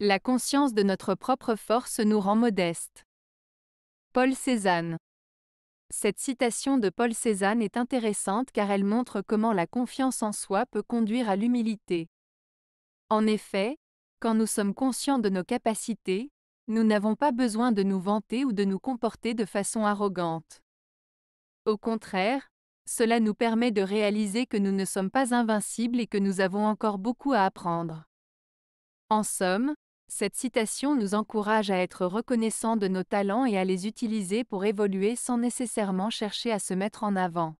La conscience de notre propre force nous rend modestes. Paul Cézanne. Cette citation de Paul Cézanne est intéressante car elle montre comment la confiance en soi peut conduire à l'humilité. En effet, quand nous sommes conscients de nos capacités, nous n'avons pas besoin de nous vanter ou de nous comporter de façon arrogante. Au contraire, cela nous permet de réaliser que nous ne sommes pas invincibles et que nous avons encore beaucoup à apprendre. En somme, cette citation nous encourage à être reconnaissants de nos talents et à les utiliser pour évoluer sans nécessairement chercher à se mettre en avant.